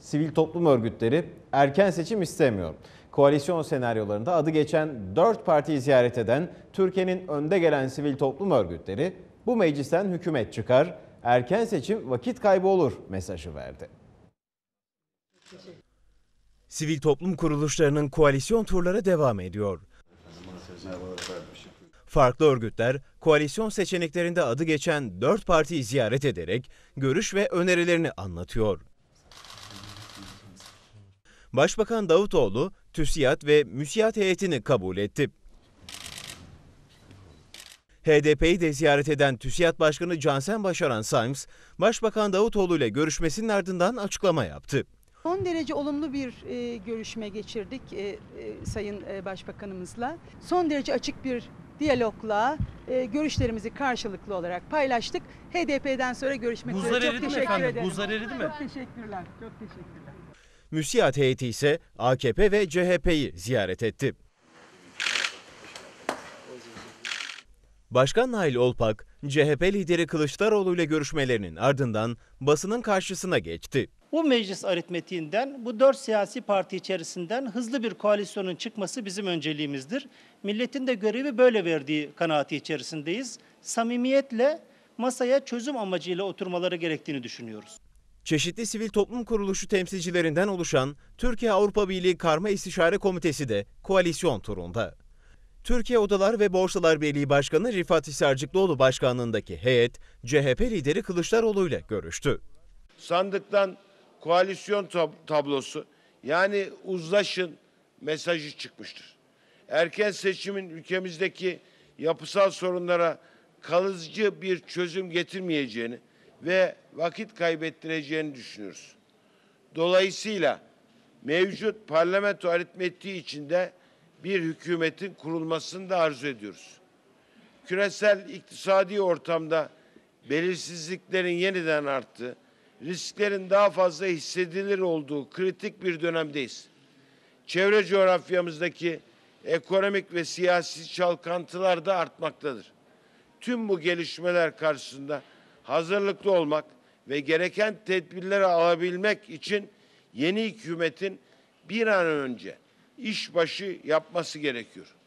Sivil toplum örgütleri erken seçim istemiyor. Koalisyon senaryolarında adı geçen 4 partiyi ziyaret eden Türkiye'nin önde gelen sivil toplum örgütleri bu meclisten hükümet çıkar, erken seçim vakit kaybı olur mesajı verdi. Sivil toplum kuruluşlarının koalisyon turları devam ediyor. Farklı örgütler koalisyon seçeneklerinde adı geçen 4 partiyi ziyaret ederek görüş ve önerilerini anlatıyor. Başbakan Davutoğlu TÜSİAD ve MÜSİAD heyetini kabul etti. HDP'yi de ziyaret eden TÜSİAD Başkanı Cansen Başaran Saims, Başbakan Davutoğlu ile görüşmesinin ardından açıklama yaptı. Son derece olumlu bir e, görüşme geçirdik e, e, Sayın e, Başbakanımızla. Son derece açık bir diyalogla e, görüşlerimizi karşılıklı olarak paylaştık. HDP'den sonra görüşmek üzere. Çok eridi mi teşekkür efendim? ederim. Buzlar eridi mi? Çok teşekkürler. Çok teşekkürler. MÜSİAD heyeti ise AKP ve CHP'yi ziyaret etti. Başkan Nail Olpak, CHP lideri Kılıçdaroğlu ile görüşmelerinin ardından basının karşısına geçti. Bu meclis aritmetiğinden bu dört siyasi parti içerisinden hızlı bir koalisyonun çıkması bizim önceliğimizdir. Milletin de görevi böyle verdiği kanaati içerisindeyiz. Samimiyetle masaya çözüm amacıyla oturmaları gerektiğini düşünüyoruz. Çeşitli sivil toplum kuruluşu temsilcilerinden oluşan Türkiye Avrupa Birliği Karma İstişare Komitesi de koalisyon turunda. Türkiye Odalar ve Borsalar Birliği Başkanı Rifat Hisarcıklıoğlu başkanlığındaki heyet CHP lideri Kılıçdaroğlu ile görüştü. Sandıktan koalisyon tab- tablosu yani uzlaşın mesajı çıkmıştır. Erken seçimin ülkemizdeki yapısal sorunlara kalıcı bir çözüm getirmeyeceğini ve vakit kaybettireceğini düşünürüz. Dolayısıyla mevcut parlamento aritmetiği içinde bir hükümetin kurulmasını da arzu ediyoruz. Küresel iktisadi ortamda belirsizliklerin yeniden arttığı, risklerin daha fazla hissedilir olduğu kritik bir dönemdeyiz. Çevre coğrafyamızdaki ekonomik ve siyasi çalkantılar da artmaktadır. Tüm bu gelişmeler karşısında hazırlıklı olmak ve gereken tedbirleri alabilmek için yeni hükümetin bir an önce işbaşı yapması gerekiyor.